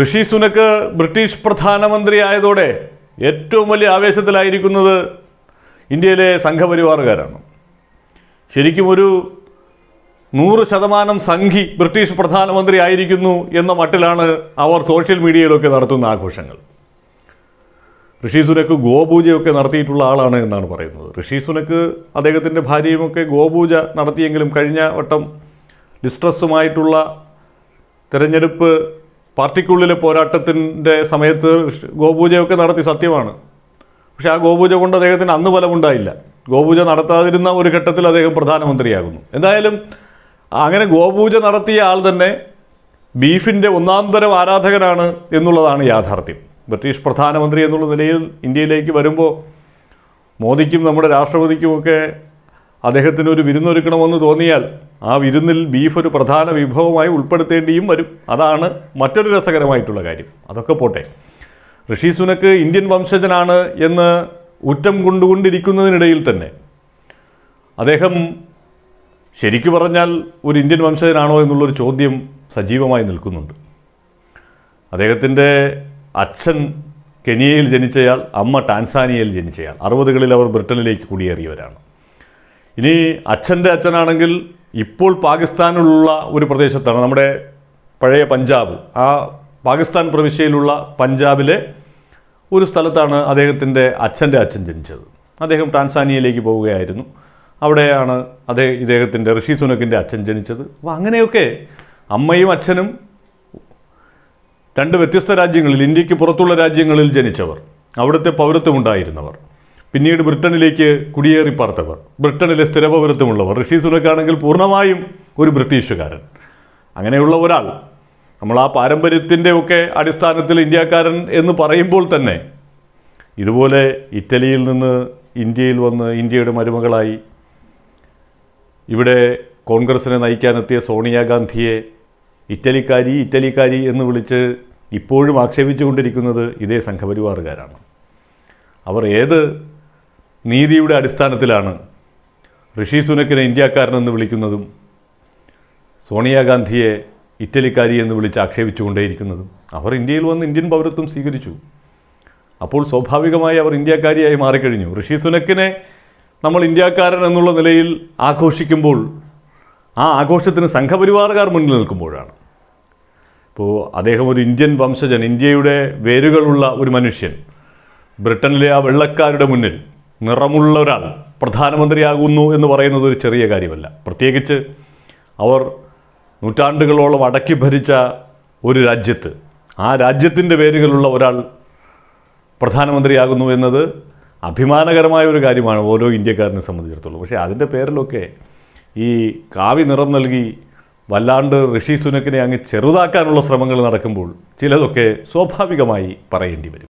ഋഷി സുനക്ക് British പ്രധാനമന്ത്രി ആയതോടെ ഏറ്റവും വലിയ ആവേശത്തിലായിരിക്കുന്നത് ഇന്ത്യയിലെ സംഘപരിവാറുകാരാണ് ശരിക്കും ഒരു നൂറ് ശതമാനം സംഘി ബ്രിട്ടീഷ് പ്രധാനമന്ത്രി ആയിരിക്കുന്നു എന്ന മട്ടിലാണ് അവർ സോഷ്യൽ മീഡിയയിലൊക്കെ നടത്തുന്ന ആഘോഷങ്ങൾ ഋഷി സുനക്ക് ഗോപൂജയൊക്കെ നടത്തിയിട്ടുള്ള ആളാണ് എന്നാണ് പറയുന്നത് ഋഷി സുനക്ക് അദ്ദേഹത്തിൻ്റെ ഭാര്യയുമൊക്കെ ഗോപൂജ നടത്തിയെങ്കിലും കഴിഞ്ഞ വട്ടം ഡിസ്ട്രസ്സുമായിട്ടുള്ള തെരഞ്ഞെടുപ്പ് പാർട്ടിക്കുള്ളിലെ പോരാട്ടത്തിൻ്റെ സമയത്ത് ഗോപൂജയൊക്കെ നടത്തി സത്യമാണ് പക്ഷെ ആ ഗോപൂജ കൊണ്ട് അദ്ദേഹത്തിന് അന്ന് ഫലമുണ്ടായില്ല ഗോപൂജ നടത്താതിരുന്ന ഒരു ഘട്ടത്തിൽ അദ്ദേഹം പ്രധാനമന്ത്രിയാകുന്നു എന്തായാലും അങ്ങനെ ഗോപൂജ നടത്തിയ ആൾ തന്നെ ബീഫിൻ്റെ ഒന്നാന്തരം ആരാധകനാണ് എന്നുള്ളതാണ് യാഥാർത്ഥ്യം ബ്രിട്ടീഷ് പ്രധാനമന്ത്രി എന്നുള്ള നിലയിൽ ഇന്ത്യയിലേക്ക് വരുമ്പോൾ മോദിക്കും നമ്മുടെ രാഷ്ട്രപതിക്കുമൊക്കെ അദ്ദേഹത്തിന് ഒരു വിരുന്നൊരുക്കണമെന്ന് തോന്നിയാൽ ആ വിരുന്നിൽ ബീഫ് ഒരു പ്രധാന വിഭവമായി ഉൾപ്പെടുത്തേണ്ടിയും വരും അതാണ് മറ്റൊരു രസകരമായിട്ടുള്ള കാര്യം അതൊക്കെ പോട്ടെ ഋഷി സുനക്ക് ഇന്ത്യൻ വംശജനാണ് എന്ന് ഉറ്റം കൊണ്ടുകൊണ്ടിരിക്കുന്നതിനിടയിൽ തന്നെ അദ്ദേഹം ശരിക്കു പറഞ്ഞാൽ ഒരു ഇന്ത്യൻ വംശജനാണോ എന്നുള്ളൊരു ചോദ്യം സജീവമായി നിൽക്കുന്നുണ്ട് അദ്ദേഹത്തിൻ്റെ അച്ഛൻ കെനിയയിൽ ജനിച്ചയാൾ അമ്മ ടാൻസാനിയയിൽ ജനിച്ചയാൾ അറുപതുകളിൽ അവർ ബ്രിട്ടനിലേക്ക് കുടിയേറിയവരാണ് ഇനി അച്ഛൻ്റെ അച്ഛനാണെങ്കിൽ ഇപ്പോൾ പാകിസ്ഥാനിലുള്ള ഒരു പ്രദേശത്താണ് നമ്മുടെ പഴയ പഞ്ചാബ് ആ പാകിസ്ഥാൻ പ്രവിശ്യയിലുള്ള പഞ്ചാബിലെ ഒരു സ്ഥലത്താണ് അദ്ദേഹത്തിൻ്റെ അച്ഛൻ്റെ അച്ഛൻ ജനിച്ചത് അദ്ദേഹം ടാൻസാനിയയിലേക്ക് പോവുകയായിരുന്നു അവിടെയാണ് അതേ ഇദ്ദേഹത്തിൻ്റെ ഋഷി സുനക്കിൻ്റെ അച്ഛൻ ജനിച്ചത് അപ്പോൾ അങ്ങനെയൊക്കെ അമ്മയും അച്ഛനും രണ്ട് വ്യത്യസ്ത രാജ്യങ്ങളിൽ ഇന്ത്യക്ക് പുറത്തുള്ള രാജ്യങ്ങളിൽ ജനിച്ചവർ അവിടുത്തെ പൗരത്വമുണ്ടായിരുന്നവർ പിന്നീട് ബ്രിട്ടനിലേക്ക് കുടിയേറി പാർത്തവർ ബ്രിട്ടനിലെ സ്ഥിരപൗരത്വമുള്ളവർ ഋഷി സുനക്കാണെങ്കിൽ പൂർണ്ണമായും ഒരു ബ്രിട്ടീഷുകാരൻ അങ്ങനെയുള്ള ഒരാൾ നമ്മൾ ആ പാരമ്പര്യത്തിൻ്റെ ഒക്കെ അടിസ്ഥാനത്തിൽ ഇന്ത്യക്കാരൻ എന്ന് പറയുമ്പോൾ തന്നെ ഇതുപോലെ ഇറ്റലിയിൽ നിന്ന് ഇന്ത്യയിൽ വന്ന് ഇന്ത്യയുടെ മരുമകളായി ഇവിടെ കോൺഗ്രസിനെ നയിക്കാനെത്തിയ സോണിയാഗാന്ധിയെ ഇറ്റലിക്കാരി ഇറ്റലിക്കാരി എന്ന് വിളിച്ച് ഇപ്പോഴും ആക്ഷേപിച്ചുകൊണ്ടിരിക്കുന്നത് ഇതേ സംഘപരിവാറുകാരാണ് അവർ ഏത് നീതിയുടെ അടിസ്ഥാനത്തിലാണ് ഋഷി സുനക്കിനെ ഇന്ത്യക്കാരനെന്ന് വിളിക്കുന്നതും സോണിയാഗാന്ധിയെ ഇറ്റലിക്കാരി എന്ന് വിളിച്ച് ആക്ഷേപിച്ചുകൊണ്ടേയിരിക്കുന്നതും അവർ ഇന്ത്യയിൽ വന്ന് ഇന്ത്യൻ പൗരത്വം സ്വീകരിച്ചു അപ്പോൾ സ്വാഭാവികമായി അവർ ഇന്ത്യക്കാരിയായി മാറിക്കഴിഞ്ഞു ഋഷി സുനക്കിനെ നമ്മൾ ഇന്ത്യക്കാരൻ എന്നുള്ള നിലയിൽ ആഘോഷിക്കുമ്പോൾ ആ ആഘോഷത്തിന് സംഘപരിവാറുകാർ മുന്നിൽ നിൽക്കുമ്പോഴാണ് ഇപ്പോൾ അദ്ദേഹം ഒരു ഇന്ത്യൻ വംശജൻ ഇന്ത്യയുടെ വേരുകളുള്ള ഒരു മനുഷ്യൻ ബ്രിട്ടനിലെ ആ വെള്ളക്കാരുടെ മുന്നിൽ നിറമുള്ള ഒരാൾ പ്രധാനമന്ത്രിയാകുന്നു എന്ന് പറയുന്നത് ഒരു ചെറിയ കാര്യമല്ല പ്രത്യേകിച്ച് അവർ നൂറ്റാണ്ടുകളോളം അടക്കി ഭരിച്ച ഒരു രാജ്യത്ത് ആ രാജ്യത്തിൻ്റെ പേരുകളുള്ള ഒരാൾ പ്രധാനമന്ത്രിയാകുന്നു എന്നത് അഭിമാനകരമായ ഒരു കാര്യമാണ് ഓരോ ഇന്ത്യക്കാരനെ സംബന്ധിച്ചിടത്തോളം പക്ഷേ അതിൻ്റെ പേരിലൊക്കെ ഈ കാവി നിറം നൽകി വല്ലാണ്ട് ഋഷി സുനക്കിനെ അങ്ങ് ചെറുതാക്കാനുള്ള ശ്രമങ്ങൾ നടക്കുമ്പോൾ ചിലതൊക്കെ സ്വാഭാവികമായി പറയേണ്ടി വരും